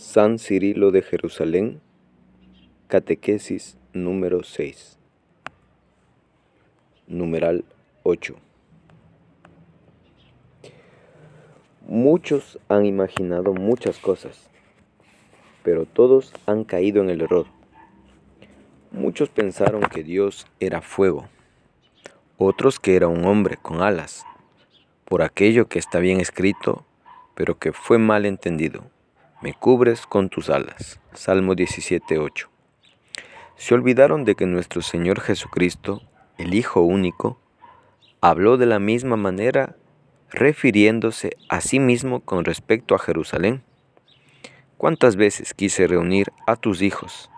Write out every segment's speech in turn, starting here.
San Cirilo de Jerusalén, Catequesis número 6, numeral 8. Muchos han imaginado muchas cosas, pero todos han caído en el error. Muchos pensaron que Dios era fuego, otros que era un hombre con alas, por aquello que está bien escrito, pero que fue mal entendido me cubres con tus alas. Salmo 17.8. Se olvidaron de que nuestro Señor Jesucristo, el Hijo único, habló de la misma manera refiriéndose a sí mismo con respecto a Jerusalén. ¿Cuántas veces quise reunir a tus hijos,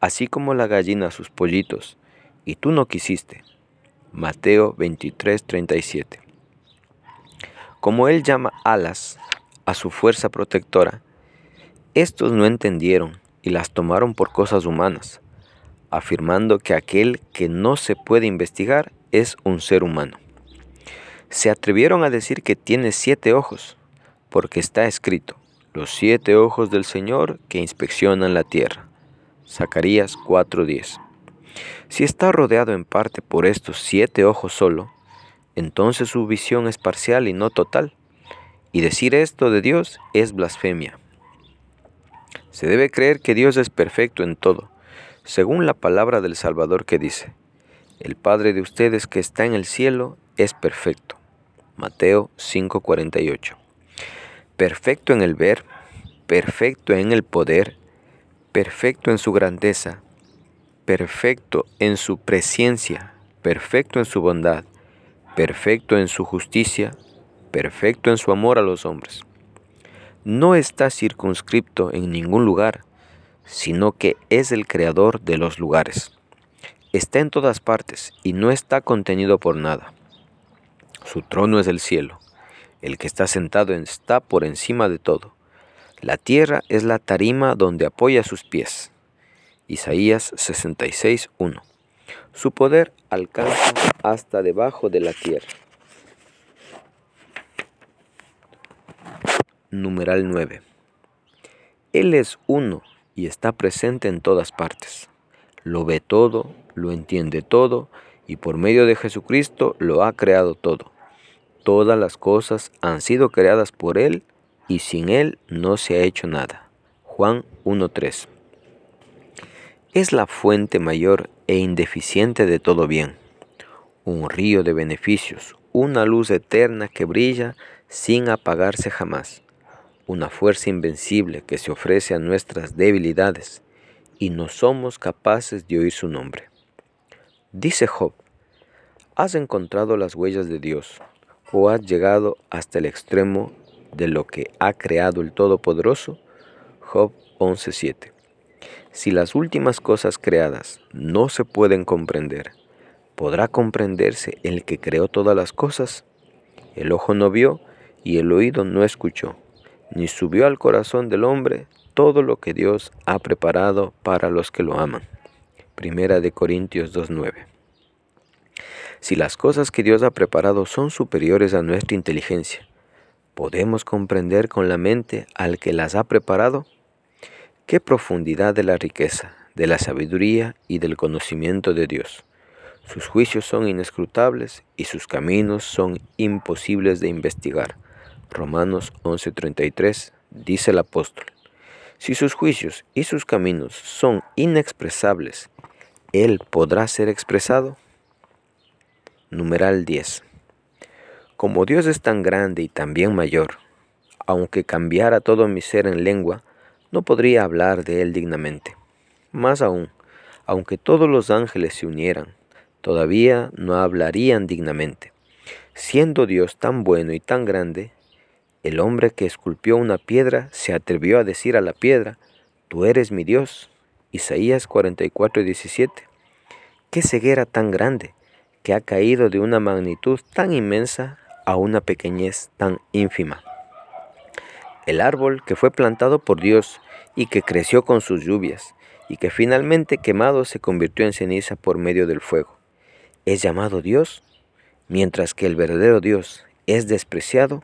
así como la gallina a sus pollitos, y tú no quisiste? Mateo 23:37. Como Él llama alas a su fuerza protectora, estos no entendieron y las tomaron por cosas humanas, afirmando que aquel que no se puede investigar es un ser humano. Se atrevieron a decir que tiene siete ojos, porque está escrito, los siete ojos del Señor que inspeccionan la tierra. Zacarías 4:10. Si está rodeado en parte por estos siete ojos solo, entonces su visión es parcial y no total. Y decir esto de Dios es blasfemia. Se debe creer que Dios es perfecto en todo, según la palabra del Salvador que dice, el Padre de ustedes que está en el cielo es perfecto. Mateo 5:48. Perfecto en el ver, perfecto en el poder, perfecto en su grandeza, perfecto en su presencia, perfecto en su bondad, perfecto en su justicia, perfecto en su amor a los hombres no está circunscripto en ningún lugar, sino que es el creador de los lugares. Está en todas partes y no está contenido por nada. Su trono es el cielo. El que está sentado está por encima de todo. La tierra es la tarima donde apoya sus pies. Isaías 66.1 Su poder alcanza hasta debajo de la tierra. numeral 9. Él es uno y está presente en todas partes. Lo ve todo, lo entiende todo y por medio de Jesucristo lo ha creado todo. Todas las cosas han sido creadas por Él y sin Él no se ha hecho nada. Juan 1.3. Es la fuente mayor e indeficiente de todo bien, un río de beneficios, una luz eterna que brilla sin apagarse jamás una fuerza invencible que se ofrece a nuestras debilidades y no somos capaces de oír su nombre. Dice Job, has encontrado las huellas de Dios o has llegado hasta el extremo de lo que ha creado el Todopoderoso. Job 11.7. Si las últimas cosas creadas no se pueden comprender, ¿podrá comprenderse el que creó todas las cosas? El ojo no vio y el oído no escuchó ni subió al corazón del hombre todo lo que Dios ha preparado para los que lo aman. Primera de Corintios 2.9. Si las cosas que Dios ha preparado son superiores a nuestra inteligencia, ¿podemos comprender con la mente al que las ha preparado? ¿Qué profundidad de la riqueza, de la sabiduría y del conocimiento de Dios? Sus juicios son inescrutables y sus caminos son imposibles de investigar. Romanos 11:33 dice el apóstol, si sus juicios y sus caminos son inexpresables, Él podrá ser expresado. Numeral 10. Como Dios es tan grande y también mayor, aunque cambiara todo mi ser en lengua, no podría hablar de Él dignamente. Más aún, aunque todos los ángeles se unieran, todavía no hablarían dignamente. Siendo Dios tan bueno y tan grande, el hombre que esculpió una piedra se atrevió a decir a la piedra, Tú eres mi Dios. Isaías 44, 17. Qué ceguera tan grande que ha caído de una magnitud tan inmensa a una pequeñez tan ínfima. El árbol que fue plantado por Dios y que creció con sus lluvias y que finalmente quemado se convirtió en ceniza por medio del fuego. Es llamado Dios, mientras que el verdadero Dios es despreciado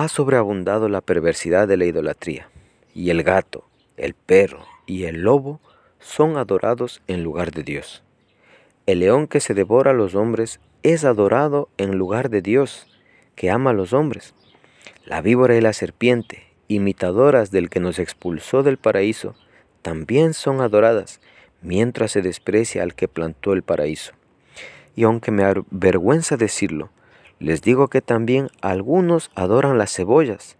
ha sobreabundado la perversidad de la idolatría, y el gato, el perro y el lobo son adorados en lugar de Dios. El león que se devora a los hombres es adorado en lugar de Dios, que ama a los hombres. La víbora y la serpiente, imitadoras del que nos expulsó del paraíso, también son adoradas, mientras se desprecia al que plantó el paraíso. Y aunque me avergüenza decirlo, les digo que también algunos adoran las cebollas.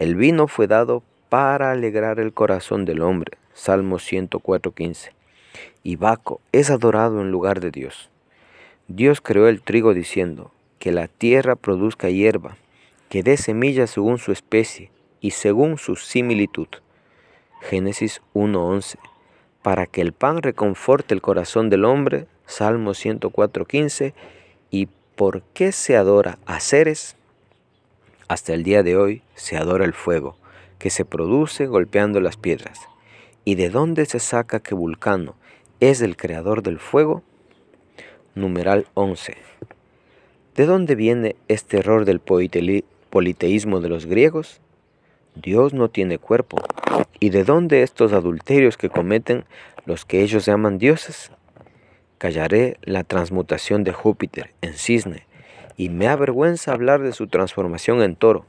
El vino fue dado para alegrar el corazón del hombre. Salmo 104.15. Y Baco es adorado en lugar de Dios. Dios creó el trigo diciendo, que la tierra produzca hierba, que dé semillas según su especie y según su similitud. Génesis 1.11. Para que el pan reconforte el corazón del hombre, Salmo 104.15 por qué se adora a seres? hasta el día de hoy se adora el fuego, que se produce golpeando las piedras. ¿Y de dónde se saca que Vulcano es el creador del fuego? Numeral 11. ¿De dónde viene este error del politeísmo de los griegos? Dios no tiene cuerpo. ¿Y de dónde estos adulterios que cometen los que ellos llaman dioses? Callaré la transmutación de Júpiter en cisne, y me avergüenza hablar de su transformación en toro.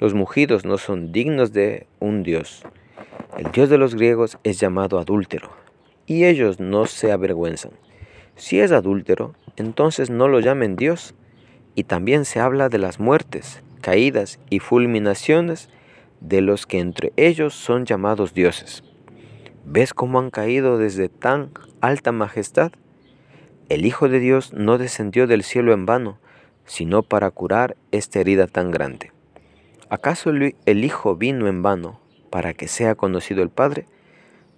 Los mugidos no son dignos de un dios. El dios de los griegos es llamado adúltero, y ellos no se avergüenzan. Si es adúltero, entonces no lo llamen dios. Y también se habla de las muertes, caídas y fulminaciones de los que entre ellos son llamados dioses. ¿Ves cómo han caído desde tan alta majestad? El Hijo de Dios no descendió del cielo en vano, sino para curar esta herida tan grande. ¿Acaso el Hijo vino en vano para que sea conocido el Padre?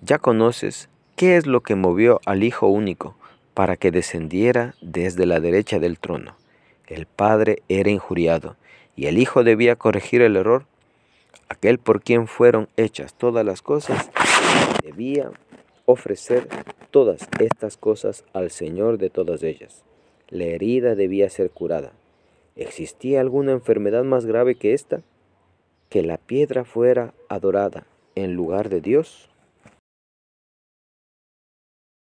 Ya conoces qué es lo que movió al Hijo único para que descendiera desde la derecha del trono. El Padre era injuriado y el Hijo debía corregir el error. Aquel por quien fueron hechas todas las cosas debía ofrecer todas estas cosas al Señor de todas ellas. La herida debía ser curada. ¿Existía alguna enfermedad más grave que esta? ¿Que la piedra fuera adorada en lugar de Dios?